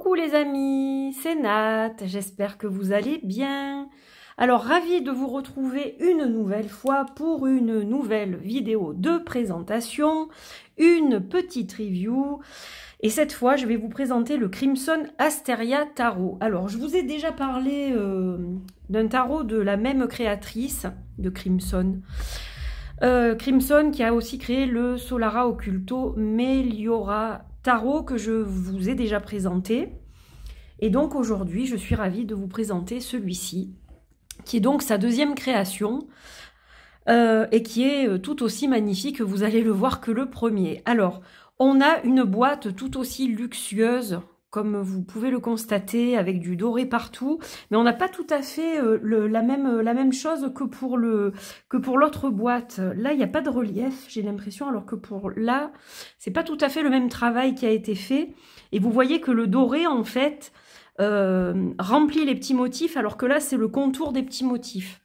Coucou les amis, c'est Nat, j'espère que vous allez bien. Alors ravie de vous retrouver une nouvelle fois pour une nouvelle vidéo de présentation, une petite review. Et cette fois, je vais vous présenter le Crimson Asteria Tarot. Alors, je vous ai déjà parlé euh, d'un tarot de la même créatrice, de Crimson. Euh, Crimson qui a aussi créé le Solara Occulto Meliora que je vous ai déjà présenté. Et donc aujourd'hui, je suis ravie de vous présenter celui-ci, qui est donc sa deuxième création, euh, et qui est euh, tout aussi magnifique, vous allez le voir, que le premier. Alors, on a une boîte tout aussi luxueuse comme vous pouvez le constater, avec du doré partout. Mais on n'a pas tout à fait euh, la, même, euh, la, même, chose que pour l'autre boîte. Là, il n'y a pas de relief, j'ai l'impression, alors que pour là, c'est pas tout à fait le même travail qui a été fait. Et vous voyez que le doré, en fait, euh, remplit les petits motifs, alors que là, c'est le contour des petits motifs.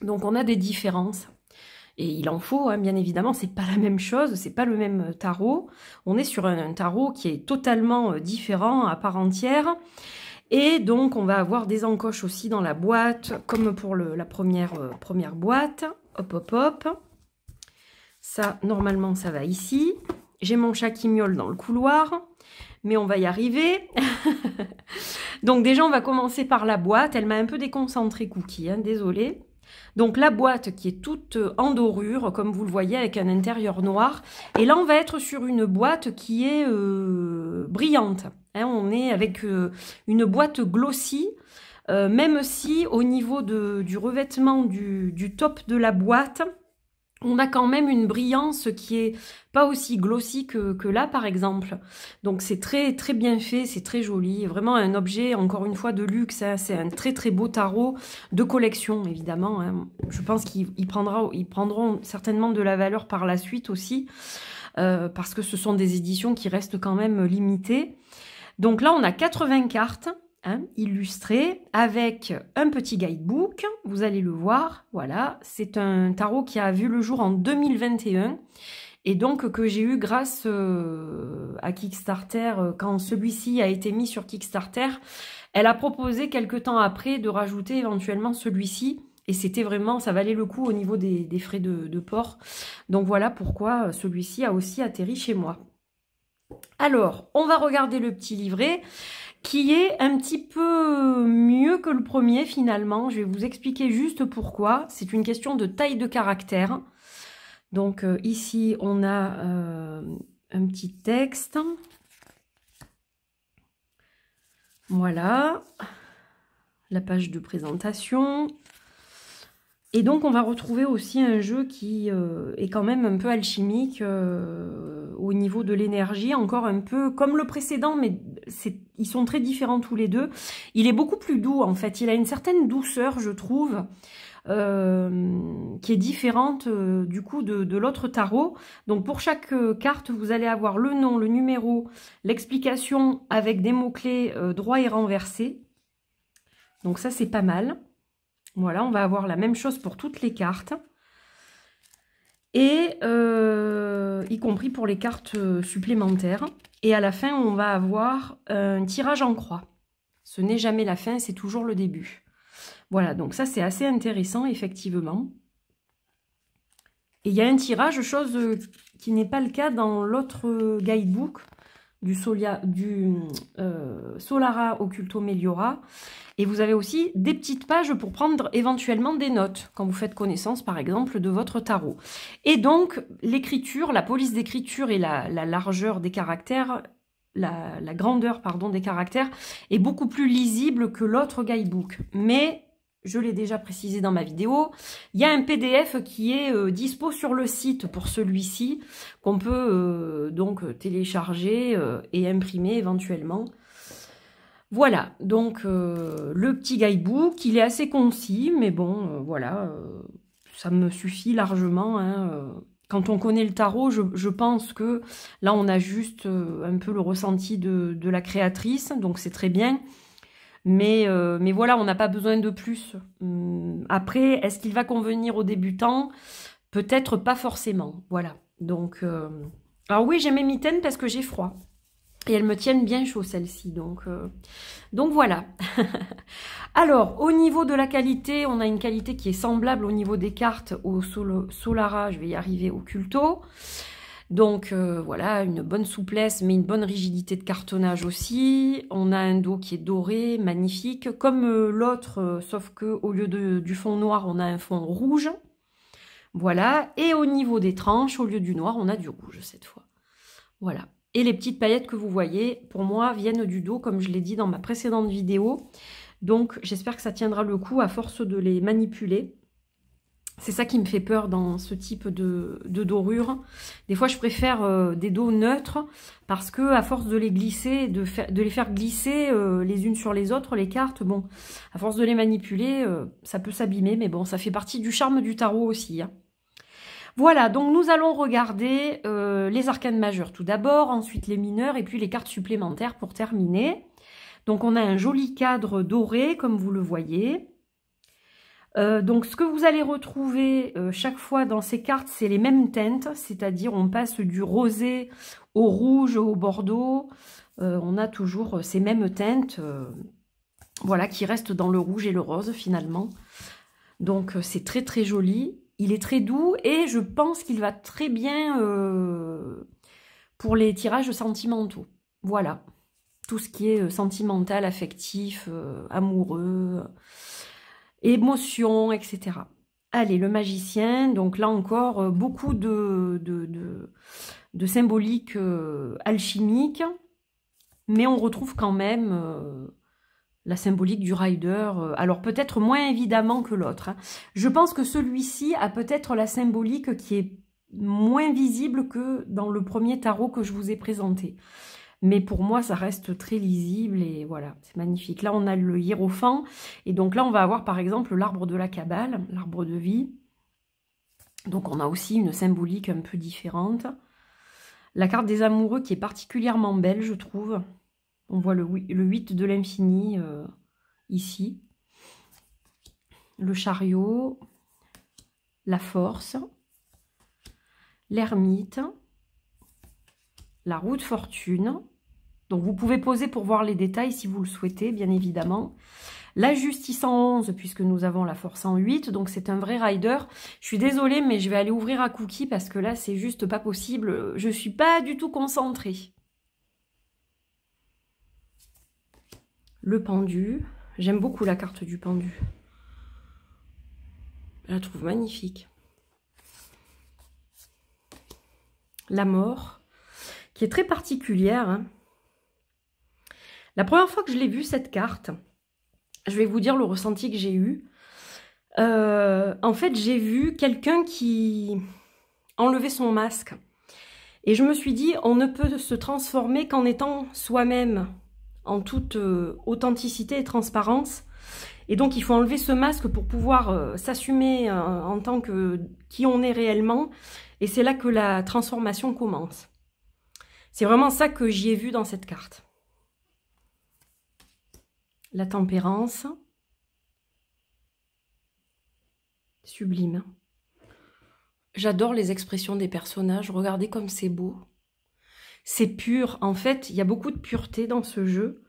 Donc, on a des différences et il en faut, hein, bien évidemment, c'est pas la même chose, c'est pas le même euh, tarot. On est sur un, tarot qui est totalement euh, différent, à part entière. Et donc, on va avoir des encoches aussi dans la boîte, comme pour le, la première, euh, première boîte. Hop, hop, hop. Ça, normalement, ça va ici. J'ai mon chat qui miaule dans le couloir, mais on va y arriver. donc déjà, on va commencer par la boîte. Elle m'a un peu déconcentré, Cookie, désolé hein, désolée. Donc la boîte qui est toute en dorure, comme vous le voyez, avec un intérieur noir. Et là, on va être sur une boîte qui est euh, brillante. Hein. on est avec euh, une boîte glossy, euh, même si au niveau du revêtement du top de la boîte, on a quand même une brillance qui est pas aussi glossy que, là par exemple. Donc c'est très très bien fait, c'est très joli, vraiment un objet encore une fois de luxe, hein. c'est un très très beau tarot de collection évidemment. Hein. Je pense qu'ils prendra, prendront certainement de la valeur par la suite aussi, euh, parce que ce sont des éditions qui restent quand même limitées. Donc là on a 80 cartes, Hein, illustré avec un petit guidebook. Vous allez le voir. Voilà, c'est un tarot qui a vu le jour en 2021 et donc que j'ai eu grâce euh, à Kickstarter, euh, quand celui-ci a été mis sur Kickstarter, elle a proposé quelques temps après de rajouter éventuellement celui-ci. Et c'était vraiment, ça valait le coup au niveau des, frais de, port. Donc voilà pourquoi celui-ci a aussi atterri chez moi. Alors, on va regarder le petit livret qui est un petit peu mieux que le premier finalement. Je vais vous expliquer juste pourquoi. C'est une question de taille de caractère. Donc euh, ici, on a euh, un petit texte. Voilà, la page de présentation. Et donc on va retrouver aussi un jeu qui euh, est quand même un peu alchimique euh, au niveau de l'énergie, encore un peu comme le précédent, mais ils sont très différents tous les deux. Il est beaucoup plus doux en fait, il a une certaine douceur je trouve, euh, qui est différente du coup de, de l'autre tarot. Donc pour chaque carte vous allez avoir le nom, le numéro, l'explication avec des mots-clés droit et renversé. Donc ça c'est pas mal. Voilà, on va avoir la même chose pour toutes les cartes. Et euh, y compris pour les cartes euh, supplémentaires. Et à la fin, on va avoir euh, un tirage en croix. Ce n'est jamais la fin, c'est toujours le début. Voilà, donc ça c'est assez intéressant, effectivement. Et il y a un tirage, chose qui n'est pas le cas dans l'autre guidebook du, solia, du euh, Solara Occulto Meliora. Et vous avez aussi des petites pages pour prendre éventuellement des notes, quand vous faites connaissance par exemple de votre tarot. Et donc l'écriture, la police d'écriture et la, largeur des caractères, la, la grandeur pardon, des caractères est beaucoup plus lisible que l'autre guidebook. Mais je l'ai déjà précisé dans ma vidéo, il y a un PDF qui est euh, dispo sur le site pour celui-ci, qu'on peut euh, donc télécharger euh, et imprimer éventuellement. Voilà, donc le petit guidebook, il est assez concis, mais bon, voilà, ça me suffit largement. Hein, quand on connaît le tarot, je, pense que là, on a juste un peu le ressenti de la créatrice, donc c'est très bien. Mais, euh, mais voilà, on n'a pas besoin de plus. Hum, après, est-ce qu'il va convenir aux débutants Peut-être pas forcément. Voilà. Donc, euh, alors oui, j'ai mes mitaines parce que j'ai froid. Et elles me tiennent bien chaud celles-ci, donc euh, donc voilà. Alors au niveau de la qualité, on a une qualité qui est semblable au niveau des cartes au Solara, je vais y arriver, au Culto. Donc euh, voilà, une bonne souplesse, mais une bonne rigidité de cartonnage aussi. On a un dos qui est doré, magnifique, comme euh, l'autre, euh, sauf que au lieu de, du fond noir, on a un fond rouge. Voilà, et au niveau des tranches, au lieu du noir, on a du rouge cette fois. Voilà. Et les petites paillettes que vous voyez, pour moi, viennent du dos, comme je l'ai dit dans ma précédente vidéo. Donc j'espère que ça tiendra le coup à force de les manipuler. C'est ça qui me fait peur dans ce type de, dorure. Des fois, je préfère euh, des dos neutres parce que à force de les glisser, de, faire, de les faire glisser euh, les unes sur les autres, les cartes, bon, à force de les manipuler, euh, ça peut s'abîmer, mais bon, ça fait partie du charme du tarot aussi. Hein. Voilà, donc nous allons regarder les arcanes majeures tout d'abord, ensuite les mineurs et puis les cartes supplémentaires pour terminer. Donc on a un joli cadre doré, comme vous le voyez. Euh, donc ce que vous allez retrouver euh, chaque fois dans ces cartes, c'est les mêmes teintes, c'est-à-dire on passe du rosé au rouge, au bordeaux, euh, on a toujours ces mêmes teintes voilà, qui restent dans le rouge et le rose finalement. Donc c'est très très joli, il est très doux et je pense qu'il va très bien pour les tirages sentimentaux. Voilà, tout ce qui est sentimental, affectif, amoureux émotions, etc. Allez, le magicien, donc là encore, euh, beaucoup de, de, de, symbolique euh, alchimique, mais on retrouve quand même euh, la symbolique du rider, alors peut-être moins évidemment que l'autre. Hein. Je pense que celui-ci a peut-être la symbolique qui est moins visible que dans le premier tarot que je vous ai présenté mais pour moi ça reste très lisible et voilà, c'est magnifique. Là on a le hiérophant et donc là on va avoir par exemple l'arbre de la cabale, l'arbre de vie. Donc on a aussi une symbolique un peu différente. La carte des amoureux qui est particulièrement belle je trouve. On voit le, le 8 de l'infini euh, ici. Le chariot, la force, l'ermite, la roue de fortune, donc vous pouvez poser pour voir les détails si vous le souhaitez, bien évidemment. La Justice 11, puisque nous avons la Force en 8. donc c'est un vrai rider. Je suis désolée, mais je vais aller ouvrir à Cookie parce que là, c'est juste pas possible. Je suis pas du tout concentrée. Le pendu. J'aime beaucoup la carte du pendu. Je la trouve magnifique. La mort, qui est très particulière. Hein. La première fois que je l'ai vue, cette carte, je vais vous dire le ressenti que j'ai eu. Euh, en fait, j'ai vu quelqu'un qui enlevait son masque. Et je me suis dit, on ne peut se transformer qu'en étant soi-même, en toute euh, authenticité et transparence. Et donc, il faut enlever ce masque pour pouvoir euh, s'assumer en tant que qui on est réellement. Et c'est là que la transformation commence. C'est vraiment ça que j'y ai vu dans cette carte la tempérance. Sublime. J'adore les expressions des personnages. Regardez comme c'est beau. C'est pur. En fait, il y a beaucoup de pureté dans ce jeu.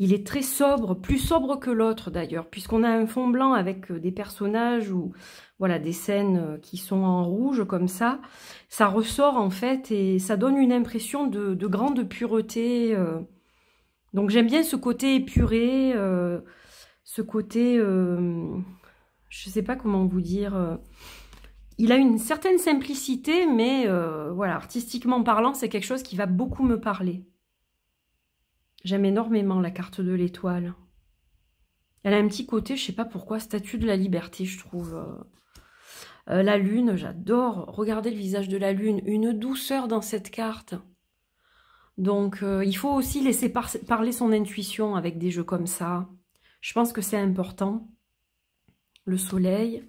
Il est très sobre, plus sobre que l'autre d'ailleurs, puisqu'on a un fond blanc avec euh, des personnages ou voilà des scènes euh, qui sont en rouge comme ça. Ça ressort en fait et ça donne une impression de, grande pureté. Euh, donc j'aime bien ce côté épuré, euh, ce côté, euh, je ne sais pas comment vous dire, euh, il a une certaine simplicité, mais voilà, artistiquement parlant, c'est quelque chose qui va beaucoup me parler. J'aime énormément la carte de l'étoile. Elle a un petit côté, je ne sais pas pourquoi, statue de la liberté, je trouve. la lune, j'adore. Regardez le visage de la lune, une douceur dans cette carte. Donc, euh, il faut aussi laisser parler son intuition avec des jeux comme ça. Je pense que c'est important. Le soleil,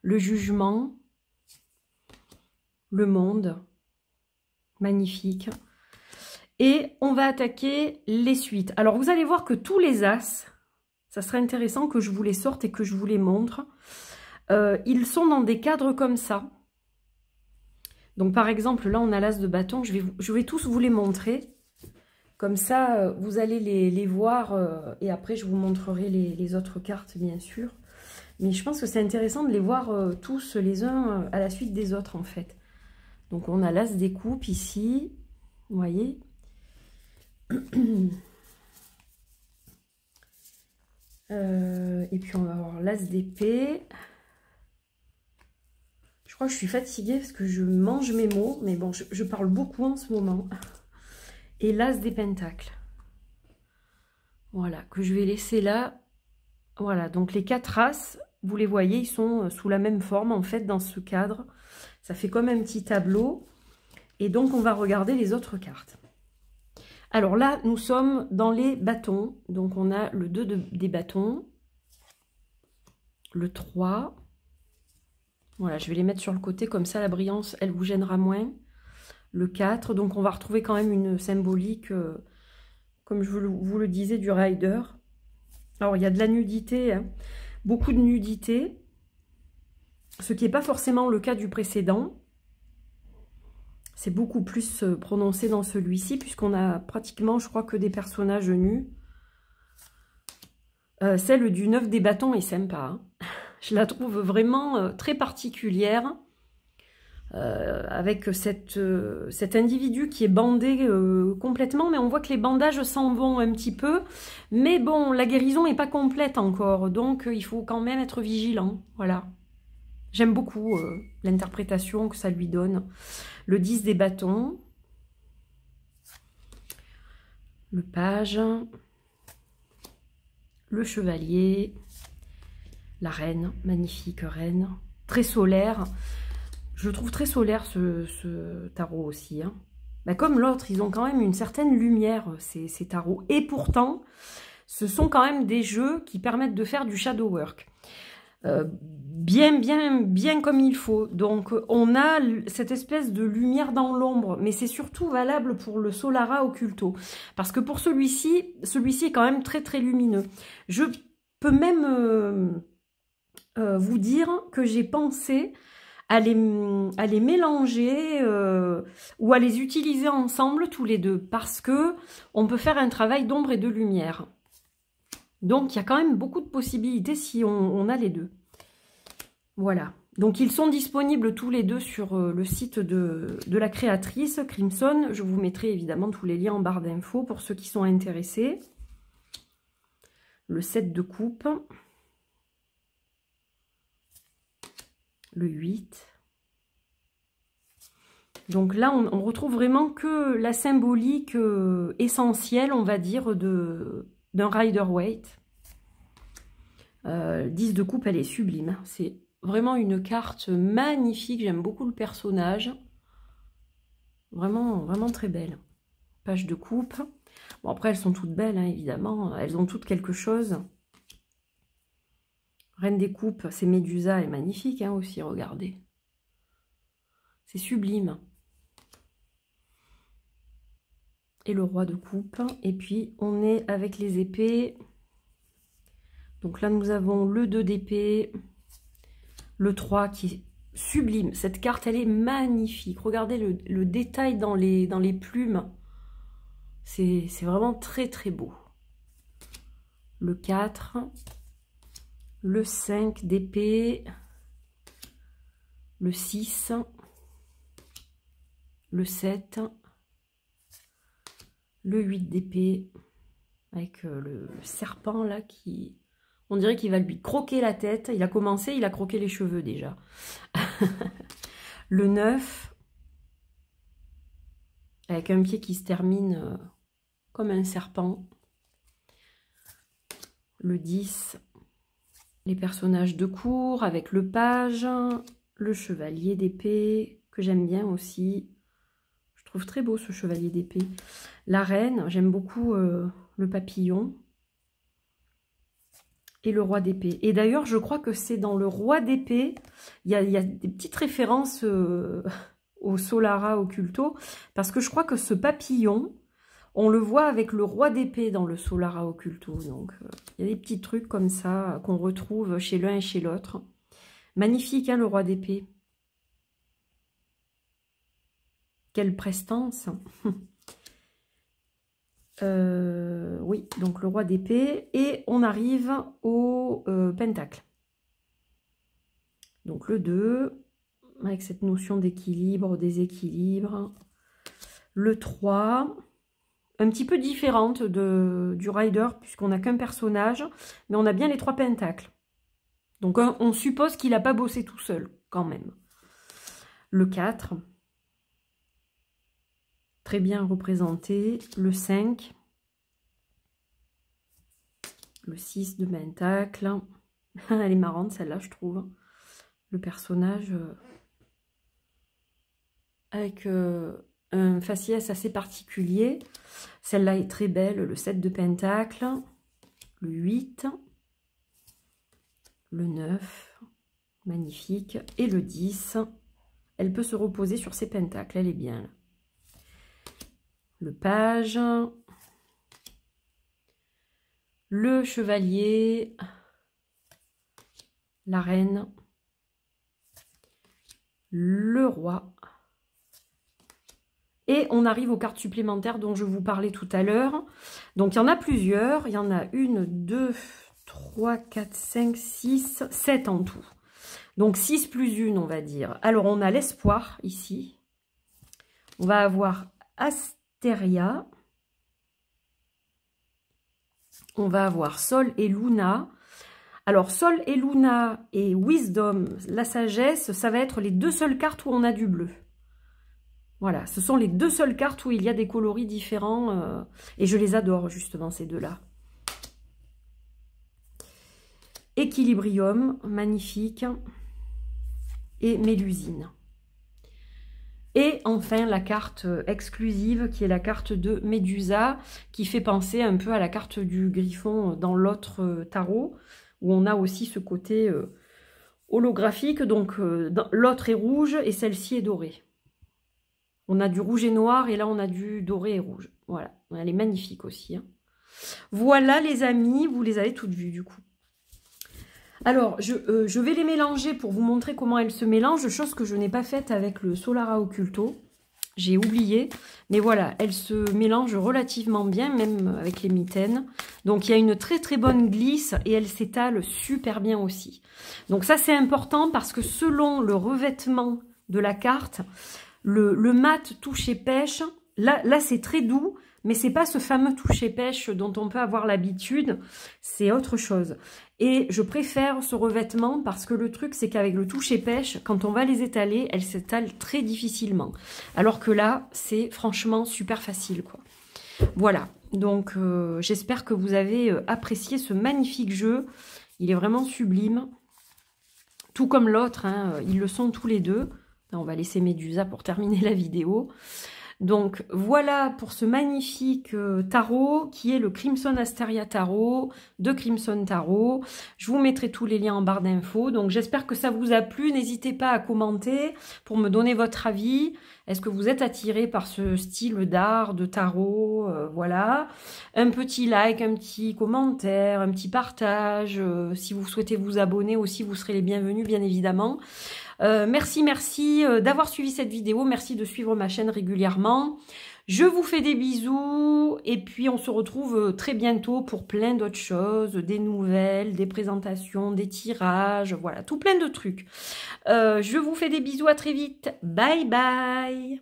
le jugement, le monde. Magnifique. Et on va attaquer les suites. Alors, vous allez voir que tous les as, ça serait intéressant que je vous les sorte et que je vous les montre. Euh, ils sont dans des cadres comme ça. Donc par exemple, là on a l'as de bâton, je vais, tous vous les montrer. Comme ça, euh, vous allez les, voir euh, et après je vous montrerai les, autres cartes bien sûr. Mais je pense que c'est intéressant de les voir euh, tous les uns à la suite des autres en fait. Donc on a l'as des coupes ici, vous voyez. et puis on va avoir l'as d'épée je suis fatiguée parce que je mange mes mots. Mais bon, je, parle beaucoup en ce moment. Et l'as des pentacles. Voilà, que je vais laisser là. Voilà, donc les quatre as, vous les voyez, ils sont euh, sous la même forme en fait dans ce cadre. Ça fait comme un petit tableau. Et donc, on va regarder les autres cartes. Alors là, nous sommes dans les bâtons. Donc, on a le 2 des bâtons, le 3, voilà, je vais les mettre sur le côté, comme ça la brillance, elle vous gênera moins. Le 4, donc on va retrouver quand même une symbolique, euh, comme je vous le disais, du rider. Alors, il y a de la nudité, hein. beaucoup de nudité, ce qui n'est pas forcément le cas du précédent. C'est beaucoup plus euh, prononcé dans celui-ci, puisqu'on a pratiquement, je crois, que des personnages nus. Euh, celle du 9 des bâtons est sympa. Hein. Je la trouve vraiment euh, très particulière. Euh, avec euh, cet individu qui est bandé complètement, mais on voit que les bandages s'en vont un petit peu. Mais bon, la guérison n'est pas complète encore, donc il faut quand même être vigilant. Voilà. J'aime beaucoup l'interprétation que ça lui donne. Le 10 des bâtons. Le page. Le chevalier la reine, magnifique reine, très solaire. Je trouve très solaire ce, tarot aussi. Hein. Bah, comme l'autre, ils ont quand même une certaine lumière, ces, tarots. Et pourtant, ce sont quand même des jeux qui permettent de faire du shadow work. Euh, bien, bien, bien comme il faut. Donc, on a cette espèce de lumière dans l'ombre, mais c'est surtout valable pour le Solara Occulto. Parce que pour celui-ci, celui-ci est quand même très, très lumineux. Je peux même... Euh, euh, vous dire que j'ai pensé à les, à les mélanger euh, ou à les utiliser ensemble tous les deux parce que on peut faire un travail d'ombre et de lumière. Donc il y a quand même beaucoup de possibilités si on, a les deux. Voilà. Donc ils sont disponibles tous les deux sur euh, le site de, de, la créatrice Crimson. Je vous mettrai évidemment tous les liens en barre d'infos pour ceux qui sont intéressés. Le set de coupe. le 8. Donc là, on, retrouve vraiment que la symbolique euh, essentielle, on va dire, d'un rider weight. 10 euh, de coupe, elle est sublime. C'est vraiment une carte magnifique. J'aime beaucoup le personnage. Vraiment, vraiment très belle. Page de coupe. Bon, après, elles sont toutes belles, hein, évidemment. Elles ont toutes quelque chose. Reine des coupes, c'est Médusa, est magnifique hein, aussi, regardez. C'est sublime. Et le roi de coupe. Et puis, on est avec les épées. Donc là, nous avons le 2 d'épée, le 3 qui est sublime. Cette carte, elle est magnifique. Regardez le, détail dans les, dans les plumes. C'est vraiment très, très beau. Le 4, le 5 d'épée, le 6, le 7, le 8 d'épée, avec euh, le, serpent là qui... On dirait qu'il va lui croquer la tête. Il a commencé, il a croqué les cheveux déjà. le 9, avec un pied qui se termine euh, comme un serpent. Le 10, les personnages de cour avec le page, le chevalier d'épée, que j'aime bien aussi. Je trouve très beau ce chevalier d'épée. La reine, j'aime beaucoup euh, le papillon. Et le roi d'épée. Et d'ailleurs, je crois que c'est dans le roi d'épée, il y a, des petites références euh, au Solara occulto, parce que je crois que ce papillon, on le voit avec le roi d'épée dans le Solara Occulto. Donc, euh, il y a des petits trucs comme ça qu'on retrouve chez l'un et chez l'autre. Magnifique, hein, le roi d'épée. Quelle prestance euh, Oui, donc le roi d'épée. Et on arrive au euh, pentacle. Donc le 2, avec cette notion d'équilibre, déséquilibre. Le 3, un petit peu différente de, du rider, puisqu'on n'a qu'un personnage, mais on a bien les trois pentacles. Donc on suppose qu'il n'a pas bossé tout seul, quand même. Le 4, très bien représenté. Le 5, le 6 de pentacle. Elle est marrante celle-là, je trouve. Le personnage euh, avec euh, un euh, faciès assez particulier. Celle-là est très belle, le 7 de Pentacle, le 8, le 9, magnifique, et le 10. Elle peut se reposer sur ses pentacles, elle est bien là. Le page, le chevalier, la reine, le roi, et on arrive aux cartes supplémentaires dont je vous parlais tout à l'heure. Donc, il y en a plusieurs. Il y en a une, deux, trois, quatre, cinq, six, sept en tout. Donc, six plus une, on va dire. Alors, on a l'espoir, ici. On va avoir Astéria. On va avoir Sol et Luna. Alors, Sol et Luna et Wisdom, la sagesse, ça va être les deux seules cartes où on a du bleu. Voilà, ce sont les deux seules cartes où il y a des coloris différents. Euh, et je les adore, justement, ces deux-là. Équilibrium, magnifique. Et Mélusine. Et enfin, la carte exclusive, qui est la carte de Médusa, qui fait penser un peu à la carte du Griffon dans l'autre euh, tarot, où on a aussi ce côté euh, holographique. Donc, l'autre est rouge et celle-ci est dorée. On a du rouge et noir et là on a du doré et rouge. Voilà, elle est magnifique aussi. Hein. Voilà les amis, vous les avez toutes vues du coup. Alors, je, euh, je, vais les mélanger pour vous montrer comment elles se mélangent, chose que je n'ai pas faite avec le Solara Occulto. J'ai oublié, mais voilà, elles se mélangent relativement bien, même avec les mitaines. Donc, il y a une très très bonne glisse et elles s'étalent super bien aussi. Donc ça, c'est important parce que selon le revêtement de la carte, le, mat toucher pêche, là, là c'est très doux, mais c'est pas ce fameux toucher pêche dont on peut avoir l'habitude, c'est autre chose. Et je préfère ce revêtement parce que le truc, c'est qu'avec le toucher pêche, quand on va les étaler, elles s'étalent très difficilement. Alors que là, c'est franchement super facile, quoi. Voilà, donc euh, j'espère que vous avez euh, apprécié ce magnifique jeu. Il est vraiment sublime. Tout comme l'autre, hein, ils le sont tous les deux. On va laisser Médusa pour terminer la vidéo. Donc voilà pour ce magnifique euh, tarot qui est le Crimson Asteria Tarot de Crimson Tarot. Je vous mettrai tous les liens en barre d'infos. Donc j'espère que ça vous a plu. N'hésitez pas à commenter pour me donner votre avis. Est-ce que vous êtes attiré par ce style d'art de tarot euh, Voilà. Un petit like, un petit commentaire, un petit partage. Euh, si vous souhaitez vous abonner aussi, vous serez les bienvenus bien évidemment. Euh, merci, merci euh, d'avoir suivi cette vidéo. Merci de suivre ma chaîne régulièrement. Je vous fais des bisous et puis on se retrouve euh, très bientôt pour plein d'autres choses, des nouvelles, des présentations, des tirages, voilà, tout plein de trucs. je vous fais des bisous, à très vite. Bye bye